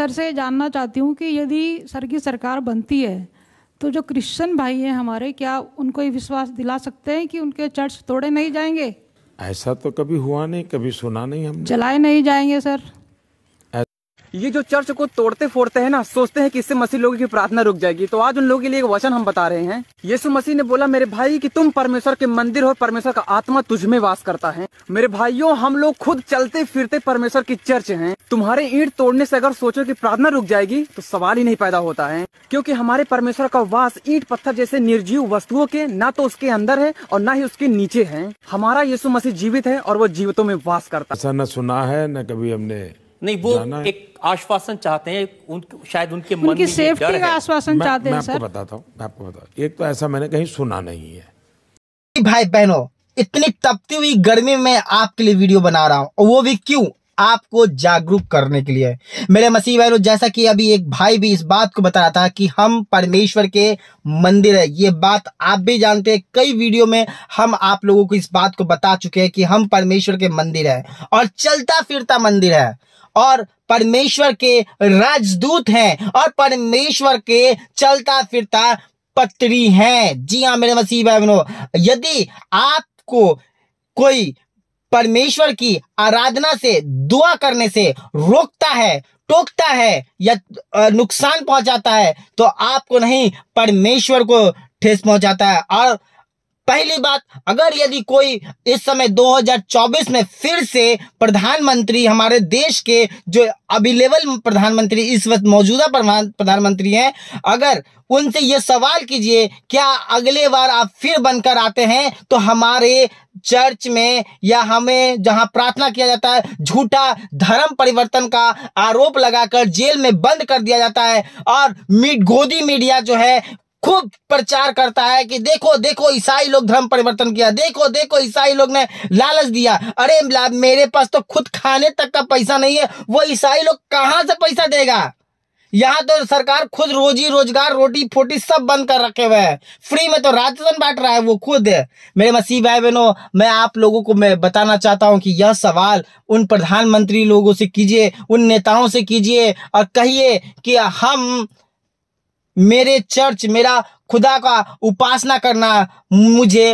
sir से जानना चाहती हूँ कि यदि सर की सरकार बनती है तो जो क्रिश्चियन भाई हैं हमारे क्या उनको ये विश्वास दिला सकते हैं कि उनके चर्च तोड़े नहीं जाएंगे ऐसा तो कभी हुआ नहीं कभी सुना नहीं हम जलाए नहीं जाएंगे सर ये जो चर्च को तोड़ते फोड़ते हैं ना सोचते हैं कि इससे मसीह लोगों की प्रार्थना रुक जाएगी तो आज उन लोगों के लिए एक वचन हम बता रहे हैं यीशु मसीह ने बोला मेरे भाई कि तुम परमेश्वर के मंदिर हो परमेश्वर का आत्मा तुझ में वास करता है मेरे भाइयों हम लोग खुद चलते फिरते परमेश्वर की चर्च है तुम्हारे ईट तोड़ने से अगर सोचो की प्रार्थना रुक जाएगी तो सवाल ही नहीं पैदा होता है क्यूँकी हमारे परमेश्वर का वास ईट पत्थर जैसे निर्जीव वस्तुओं के न तो उसके अंदर है और न ही उसके नीचे है हमारा यीशु मसीह जीवित है और वो जीवितों में वास करता है न सुना है न कभी हमने नहीं वो एक आश्वासन चाहते हैं उन शायद उनके मन उनकी सेफ्टी का आश्वासन चाहते हैं मैं आपको बताता हूँ मैं आपको बताता एक तो ऐसा मैंने कहीं सुना नहीं है भाई बहनों इतनी तपती हुई गर्मी में आपके लिए वीडियो बना रहा हूँ और वो भी क्यों आपको जागरूक करने के लिए मेरे मसीह भाई जैसा कि अभी एक भाई भी इस बात को बता रहा था कि हम परमेश्वर के मंदिर है ये बात आप भी जानते हैं कई वीडियो में हम आप लोगों को इस बात को बता चुके हैं कि हम परमेश्वर के मंदिर है और चलता फिरता मंदिर है और परमेश्वर के राजदूत हैं और परमेश्वर के चलता फिरता पत्री हैं जी हाँ मेरे मसीह भाई बहनों यदि आपको कोई परमेश्वर की आराधना से दुआ करने से रोकता है टोकता है या नुकसान पहुंचाता है तो आपको नहीं परमेश्वर को ठेस पहुंचाता है और पहली बात अगर यदि कोई इस समय 2024 में फिर से प्रधानमंत्री हमारे देश के जो अवेलेबल प्रधानमंत्री इस वक्त मौजूदा प्रधानमंत्री हैं अगर उनसे ये सवाल कीजिए क्या अगले बार आप फिर बनकर आते हैं तो हमारे चर्च में या हमें जहां प्रार्थना किया जाता है झूठा धर्म परिवर्तन का आरोप लगाकर जेल में बंद कर दिया जाता है और गोदी मीडिया जो है खूब प्रचार करता है कि देखो देखो ईसाई लोग धर्म परिवर्तन किया देखो देखो ईसाई लोग ने लालच दिया अरे मेरे पास तो खुद खाने तक का पैसा नहीं है वो ईसाई लोग कहाँ से पैसा देगा यहाँ तो सरकार खुद रोजी रोजगार रोटी फोटी सब बंद कर रखे हुए हैं फ्री में तो राजन बांट रहा है वो खुद है मेरे मसीह भाई बहनों मैं आप लोगों को मैं बताना चाहता हूँ कि यह सवाल उन प्रधानमंत्री लोगों से कीजिए उन नेताओं से कीजिए और कहिए कि हम मेरे चर्च मेरा खुदा का उपासना करना मुझे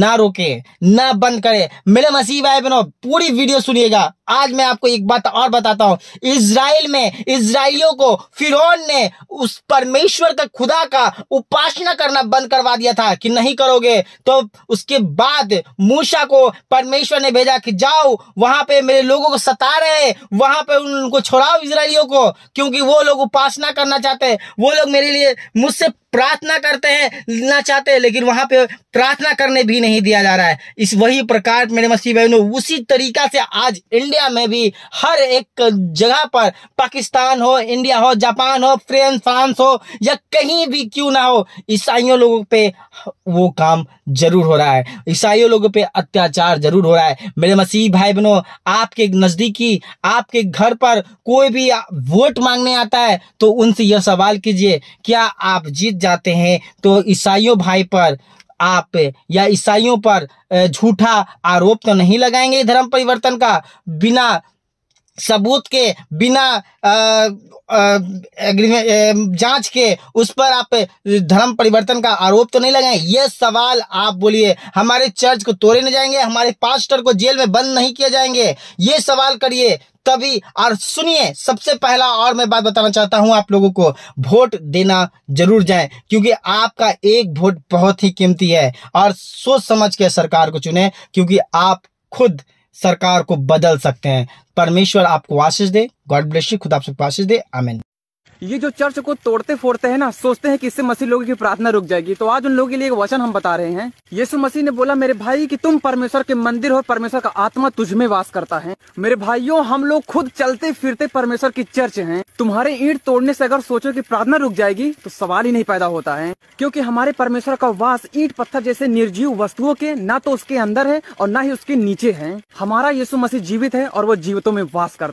ना रोके ना बंद करे मेरे मसीह भाई बहनों पूरी वीडियो सुनिएगा आज मैं आपको एक बात और बताता हूँ इसराइल में इसराइलियों को फिर ने उस परमेश्वर का खुदा का उपासना करना बंद करवा दिया था कि नहीं करोगे तो उसके बाद मूसा को परमेश्वर ने भेजा कि जाओ वहां पे मेरे लोगों को सता रहे वहां पे उनको छोड़ाओ इसराइलियों को क्योंकि वो लोग उपासना करना चाहते हैं वो लोग मेरे लिए मुझसे प्रार्थना करते हैं लेना चाहते हैं लेकिन वहां पे प्रार्थना करने भी नहीं दिया जा रहा है इस वही प्रकार मेरे मसीह बहनों उसी तरीका से आज इंडिया में भी हर एक जगह पर पाकिस्तान हो इंडिया हो जापान हो फ्रांस फ्रांस हो या कहीं भी क्यों ना हो ईसाइयों लोगों पे वो काम जरूर हो रहा है ईसाइयों लोगों पे अत्याचार जरूर हो रहा है मेरे मसीह भाई बहनों आपके नज़दीकी आपके घर पर कोई भी वोट मांगने आता है तो उनसे यह सवाल कीजिए क्या आप जीत जाते हैं तो ईसाइयों भाई पर आप या ईसाइयों पर झूठा आरोप तो नहीं लगाएंगे धर्म परिवर्तन का बिना सबूत के बिना जांच के उस पर आप धर्म परिवर्तन का आरोप तो नहीं लगाए ये सवाल आप बोलिए हमारे चर्च को तोड़े नहीं जाएंगे हमारे पास्टर को जेल में बंद नहीं किया जाएंगे ये सवाल करिए तभी और सुनिए सबसे पहला और मैं बात बताना चाहता हूं आप लोगों को वोट देना जरूर जाए क्योंकि आपका एक वोट बहुत ही कीमती है और सोच समझ के सरकार को चुने क्योंकि आप खुद सरकार को बदल सकते हैं परमेश्वर आपको आशीष दे गॉड ब्लेस यू खुद आप सबको आशीष दे आमिन ये जो चर्च को तोड़ते फोड़ते हैं ना सोचते हैं कि इससे मसीह लोगों की प्रार्थना रुक जाएगी तो आज उन लोगों के लिए एक वचन हम बता रहे हैं यीशु मसीह ने बोला मेरे भाई कि तुम परमेश्वर के मंदिर हो परमेश्वर का आत्मा तुझ में वास करता है मेरे भाइयों हम लोग खुद चलते फिरते परमेश्वर की चर्च है तुम्हारे ईट तोड़ने से अगर सोचो की प्रार्थना रुक जाएगी तो सवाल ही नहीं पैदा होता है क्यूँकी हमारे परमेश्वर का वास ईट पत्थर जैसे निर्जीव वस्तुओं के न तो उसके अंदर है और न ही उसके नीचे है हमारा यीशु मसीह जीवित है और वो जीवितों में वास करता